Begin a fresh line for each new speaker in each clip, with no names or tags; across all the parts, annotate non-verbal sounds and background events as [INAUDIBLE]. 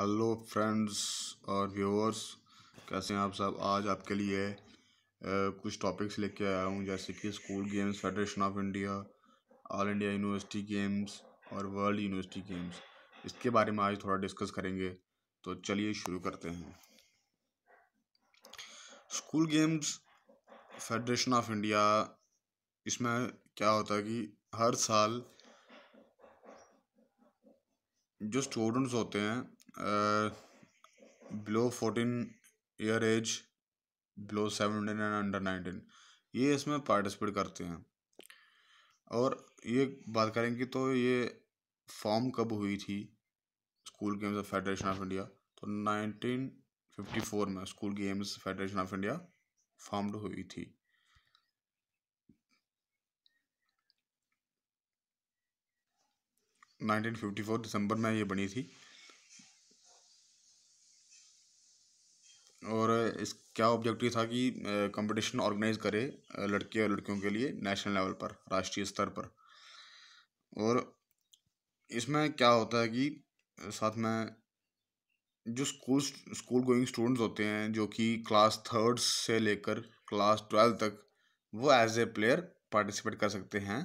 hello friends और viewers कैसे हैं आप सब आज आपके लिए कुछ टॉपिक्स लेके आया हूँ जैसे कि school games federation of India all India university games और वर्ल्ड यूनिवर्सिटी गेम्स इसके बारे में आज थोड़ा डिस्कस करेंगे तो चलिए शुरू करते हैं school games federation of India इसमें क्या होता है कि हर साल जो स्टूडेंट्स होते हैं below fourteen year age below seventeen and under nineteen ये इसमें पार्टिसिपेट करते हैं और ये बात करेंगे तो ये फॉर्म कब हुई थी school games of federation of India तो नाइनटीन फिफ्टी फोर में school games federation of India formed हुई थी नाइनटीन फिफ्टी फोर दिसंबर में ये बनी थी इस क्या ऑब्जेक्टिव था कि कंपटीशन ऑर्गेनाइज करे लड़के और लड़कियों के लिए नेशनल लेवल पर राष्ट्रीय स्तर पर और इसमें क्या होता है कि साथ में जो स्कूल स्कूल गोइंग स्टूडेंट्स होते हैं जो कि क्लास थर्ड से लेकर क्लास ट्वेल्व तक वो एज ए प्लेयर पार्टिसिपेट कर सकते हैं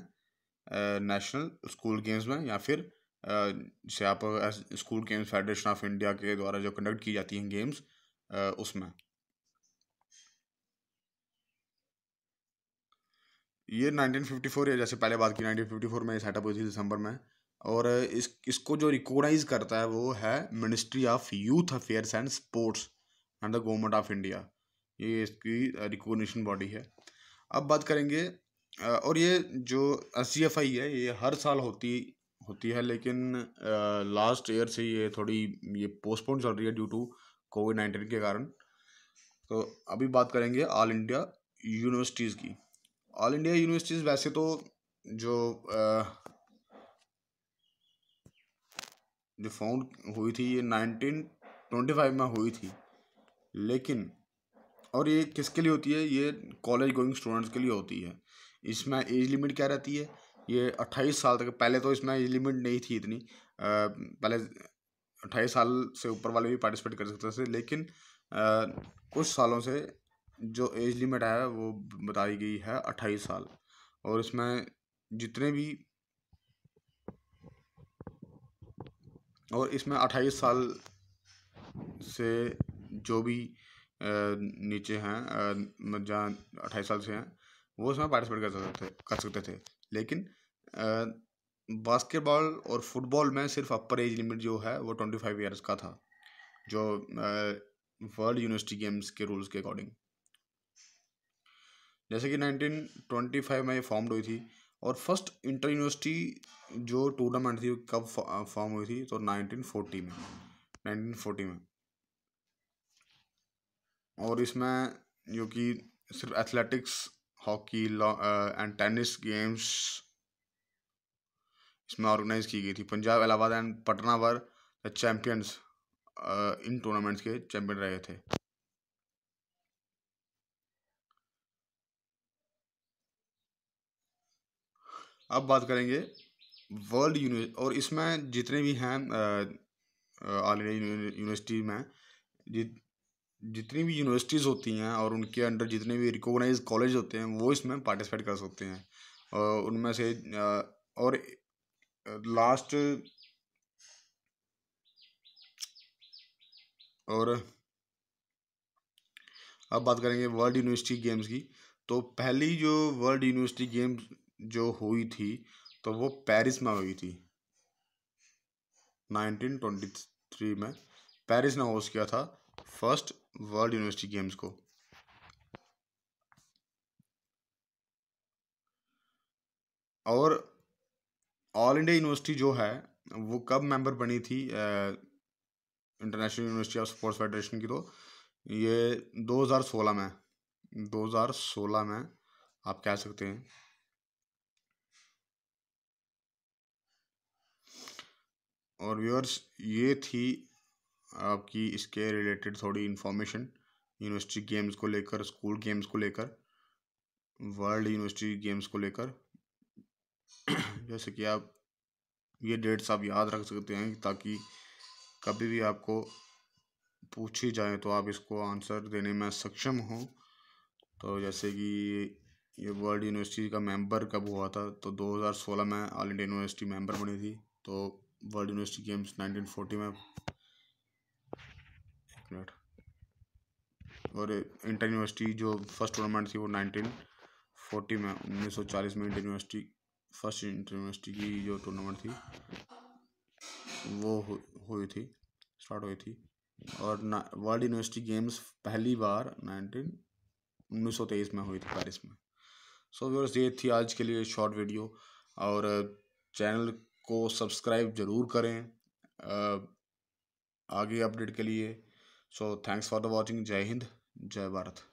नेशनल स्कूल गेम्स में या फिर जैसे आप school games federation of India के द्वारा जो कंडक्ट की जाती हैं गेम्स उसमें ये 1954 है जैसे पहले बात की 1954 में ये सेटअप हुई थी दिसंबर में और इस इसको जो रिकोगनाइज करता है वो है ministry of youth affairs and sports and the government of India ये इसकी रिकोगशन बॉडी है अब बात करेंगे और ये जो सी एफ आई है ये हर साल होती होती है लेकिन लास्ट ईयर से ये थोड़ी ये पोस्टपोन चल रही है ड्यू टू कोविड नाइन्टीन के कारण तो अभी बात करेंगे ऑल इंडिया यूनिवर्सिटीज़ की ऑल इंडिया यूनिवर्सिटीज़ वैसे तो जो आ, जो फाउंड हुई थी ये नाइनटीन ट्वेंटी फाइव में हुई थी लेकिन और ये किसके लिए होती है ये कॉलेज गोइंग स्टूडेंट्स के लिए होती है इसमें एज लिमिट क्या रहती है ये अट्ठाईस साल तक पहले तो इसमें एज लिमिट नहीं थी इतनी आ, पहले अट्ठाईस साल से ऊपर वाले भी पार्टिसिपेट कर सकते थे लेकिन आ, कुछ सालों से जो एज लिमिट है वो बताई गई है अट्ठाईस साल और इसमें जितने भी और इसमें अट्ठाईस साल से जो भी नीचे हैं जहाँ अट्ठाईस साल से हैं वो उसमें पार्टिसिपेट कर सकते थे कर सकते थे लेकिन बास्केटबॉल और फुटबॉल में सिर्फ अपर एज लिमिट जो है वो ट्वेंटी फाइव ईयर्स का था जो वर्ल्ड यूनिवर्सिटी गेम्स के रूल्स के अकॉर्डिंग जैसे कि 1925 में ये फॉर्म हुई थी और फर्स्ट इंटर यूनिवर्सिटी जो टूर्नामेंट थी कब फॉर्म हुई थी तो 1940 में 1940 में और इसमें जो कि सिर्फ athletics hockey and tennis games इसमें ऑर्गेनाइज की गई थी Punjab Allahabad and Patna were champions इन टूर्नामेंट्स के चैम्पियन रहे थे अब बात करेंगे वर्ल्ड यूनिवर्सिटी और इसमें जितने भी हैं ऑल इंडिया यूनिवर्सिटी में जित जितनी भी यूनिवर्सिटीज़ होती हैं और उनके अंडर जितने भी रिकोगनाइज कॉलेज होते हैं वो इसमें पार्टिसिपेट कर सकते हैं और उनमें से और लास्ट और अब बात करेंगे वर्ल्ड यूनिवर्सिटी गेम्स की तो पहली जो वर्ल्ड यूनिवर्सिटी गेम्स जो हुई थी तो वो पेरिस में हुई थी 1923 में पेरिस ने होस्ट किया था फर्स्ट वर्ल्ड यूनिवर्सिटी गेम्स को और ऑल इंडिया यूनिवर्सिटी जो है वो कब मेंबर बनी थी international university of sports federation की तो ये 2016 में 2016 में आप कह सकते हैं और व्यूअर्स ये थी आपकी इसके रिलेटेड थोड़ी इन्फॉर्मेशन यूनिवर्सिटी गेम्स को लेकर स्कूल गेम्स को लेकर वर्ल्ड यूनिवर्सिटी गेम्स को लेकर [CLEARS THROAT] जैसे कि आप ये डेट्स आप याद रख सकते हैं ताकि कभी भी आपको पूछी जाए तो आप इसको आंसर देने में सक्षम हो तो जैसे कि ये वर्ल्ड यूनिवर्सिटी का मेंबर कब हुआ था तो 2016 में ऑल इंडिया यूनिवर्सिटी मेंबर बनी थी तो वर्ल्ड यूनिवर्सिटी गेम्स 1940 में एक मिनट और इंटर यूनिवर्सिटी जो फर्स्ट टूर्नामेंट थी वो 1940 में 1940 में inter university first inter university की जो टूर्नामेंट थी वो हुई थी स्टार्ट हुई थी और वर्ल्ड यूनिवर्सिटी गेम्स पहली बार नाइनटीन उन्नीस सौ तेईस में हुई थी पेरिस में सो so, व्यूअर्स ये थी आज के लिए शॉर्ट वीडियो और चैनल को सब्सक्राइब ज़रूर करें आगे अपडेट के लिए so thanks for the watching जय हिंद जय भारत